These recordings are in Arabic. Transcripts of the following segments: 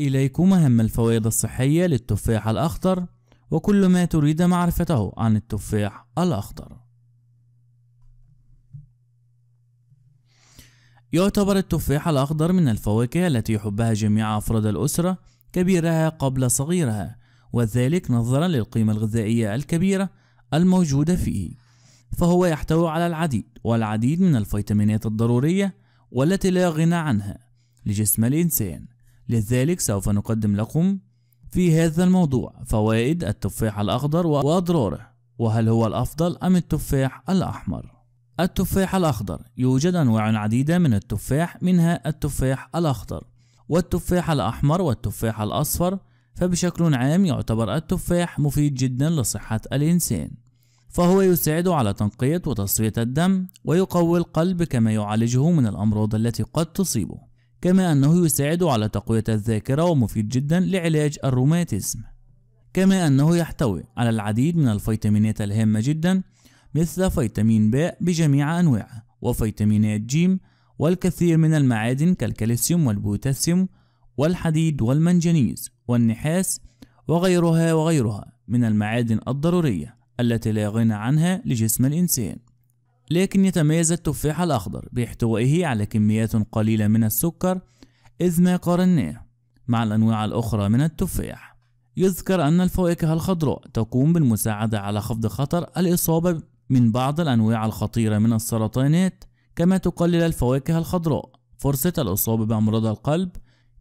إليكم أهم الفوائد الصحية للتفاح الأخضر وكل ما تريد معرفته عن التفاح الأخضر يعتبر التفاح الأخضر من الفواكه التي يحبها جميع أفراد الأسرة كبيرها قبل صغيرها وذلك نظرا للقيمة الغذائية الكبيرة الموجودة فيه فهو يحتوي على العديد والعديد من الفيتامينات الضرورية والتي لا غنى عنها لجسم الإنسان لذلك سوف نقدم لكم في هذا الموضوع فوائد التفاح الأخضر وأضراره وهل هو الأفضل أم التفاح الأحمر التفاح الأخضر يوجد أنواع عديدة من التفاح منها التفاح الأخضر والتفاح الأحمر والتفاح الأصفر فبشكل عام يعتبر التفاح مفيد جدا لصحة الإنسان فهو يساعد على تنقية وتصفية الدم ويقوي القلب كما يعالجه من الأمراض التي قد تصيبه كما أنه يساعد على تقوية الذاكرة ومفيد جدا لعلاج الروماتيزم كما أنه يحتوي على العديد من الفيتامينات الهامة جدا مثل فيتامين ب بجميع أنواعه وفيتامينات جيم والكثير من المعادن كالكالسيوم والبوتاسيوم والحديد والمنجنيز والنحاس وغيرها وغيرها من المعادن الضرورية التي لا غنى عنها لجسم الإنسان لكن يتميز التفاح الأخضر باحتوائه على كميات قليلة من السكر إذ ما قارناه مع الأنواع الأخرى من التفاح يذكر أن الفواكه الخضراء تقوم بالمساعدة على خفض خطر الإصابة من بعض الأنواع الخطيرة من السرطانات كما تقلل الفواكه الخضراء فرصة الإصابة بأمراض القلب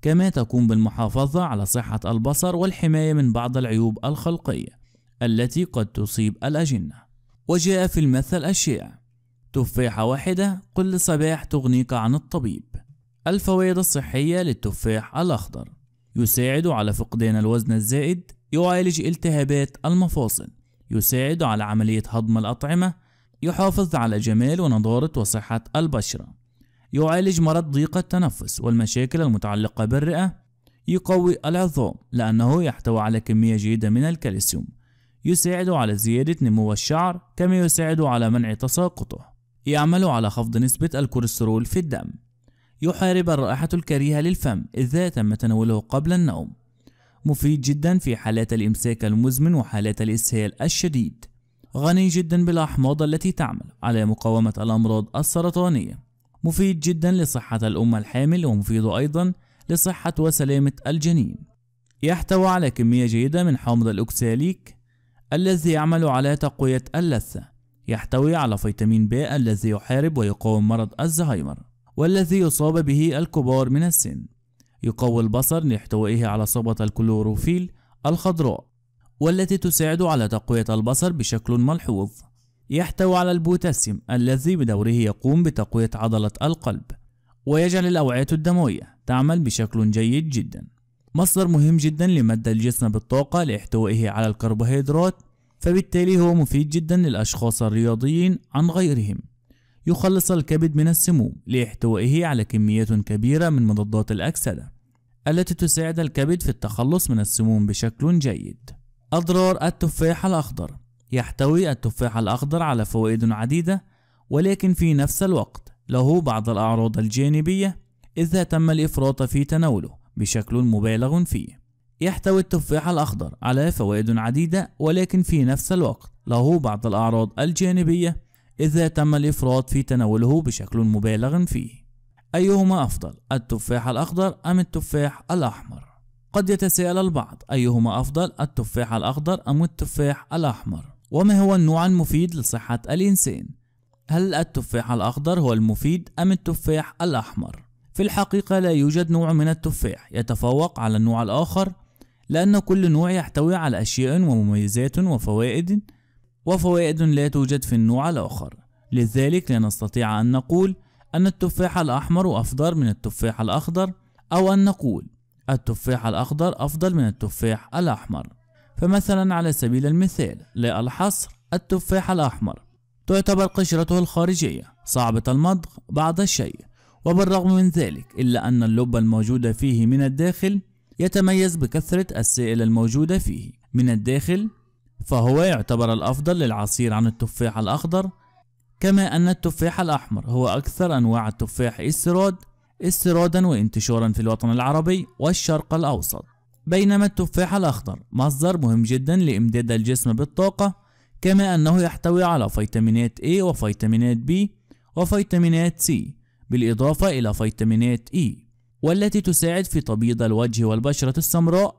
كما تقوم بالمحافظة على صحة البصر والحماية من بعض العيوب الخلقية التي قد تصيب الأجنة وجاء في المثل الشائع تفاحة واحدة كل صباح تغنيك عن الطبيب الفوائد الصحية للتفاح الأخضر يساعد على فقدان الوزن الزائد يعالج التهابات المفاصل يساعد على عملية هضم الأطعمة يحافظ على جمال ونضارة وصحة البشرة يعالج مرض ضيق التنفس والمشاكل المتعلقة بالرئة يقوي العظام لأنه يحتوي على كمية جيدة من الكالسيوم يساعد على زيادة نمو الشعر كما يساعد على منع تساقطه يعمل على خفض نسبة الكوليسترول في الدم يحارب الرائحة الكريهة للفم إذا تم تناوله قبل النوم مفيد جدا في حالات الإمساك المزمن وحالات الإسهال الشديد غني جدا بالأحماض التي تعمل على مقاومة الأمراض السرطانية مفيد جدا لصحة الأم الحامل ومفيد أيضا لصحة وسلامة الجنين يحتوي على كمية جيدة من حامض الأكساليك الذي يعمل على تقوية اللثة يحتوي على فيتامين ب الذي يحارب ويقاوم مرض الزهايمر والذي يصاب به الكبار من السن يقوي البصر لاحتوائه على صبة الكلوروفيل الخضراء والتي تساعد على تقوية البصر بشكل ملحوظ يحتوي على البوتاسيوم الذي بدوره يقوم بتقوية عضلة القلب ويجعل الأوعية الدموية تعمل بشكل جيد جدا مصدر مهم جدا لمد الجسم بالطاقة لاحتوائه على الكربوهيدرات فبالتالي هو مفيد جدا للأشخاص الرياضيين عن غيرهم يخلص الكبد من السموم لاحتوائه على كميات كبيرة من مضادات الأكسدة التي تساعد الكبد في التخلص من السموم بشكل جيد أضرار التفاح الأخضر يحتوي التفاح الأخضر على فوائد عديدة ولكن في نفس الوقت له بعض الأعراض الجانبية إذا تم الإفراط في تناوله بشكل مبالغ فيه يحتوي التفاح الأخضر على فوائد عديدة ولكن في نفس الوقت له بعض الأعراض الجانبية إذا تم الإفراط في تناوله بشكل مبالغ فيه أيهما أفضل التفاح الأخضر أم التفاح الأحمر؟ قد يتساءل البعض أيهما أفضل التفاح الأخضر أم التفاح الأحمر؟ وما هو النوع المفيد لصحة الإنسان؟ هل التفاح الأخضر هو المفيد أم التفاح الأحمر؟ في الحقيقة لا يوجد نوع من التفاح يتفوق على النوع الآخر لأن كل نوع يحتوي على أشياء ومميزات وفوائد وفوائد لا توجد في النوع الآخر لذلك لا نستطيع أن نقول أن التفاح الأحمر أفضل من التفاح الأخضر أو أن نقول التفاح الأخضر أفضل من التفاح الأحمر فمثلا على سبيل المثال لا الحصر التفاح الأحمر تعتبر قشرته الخارجية صعبة المضغ بعض الشيء وبالرغم من ذلك إلا أن اللب الموجود فيه من الداخل يتميز بكثرة السائل الموجودة فيه من الداخل فهو يعتبر الأفضل للعصير عن التفاح الأخضر كما أن التفاح الأحمر هو أكثر أنواع التفاح استيراد استيرادا وانتشارا في الوطن العربي والشرق الأوسط بينما التفاح الأخضر مصدر مهم جدا لإمداد الجسم بالطاقة كما أنه يحتوي على فيتامينات A وفيتامينات B وفيتامينات C بالإضافة إلى فيتامينات E والتي تساعد في تبييض الوجه والبشرة السمراء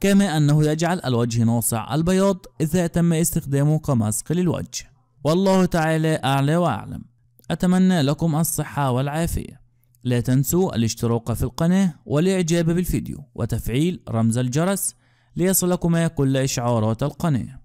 كما أنه يجعل الوجه ناصع البياض إذا تم استخدامه كماسك للوجه والله تعالى أعلى وأعلم أتمنى لكم الصحة والعافية لا تنسوا الاشتراك في القناة والإعجاب بالفيديو وتفعيل رمز الجرس ليصلكما كل إشعارات القناة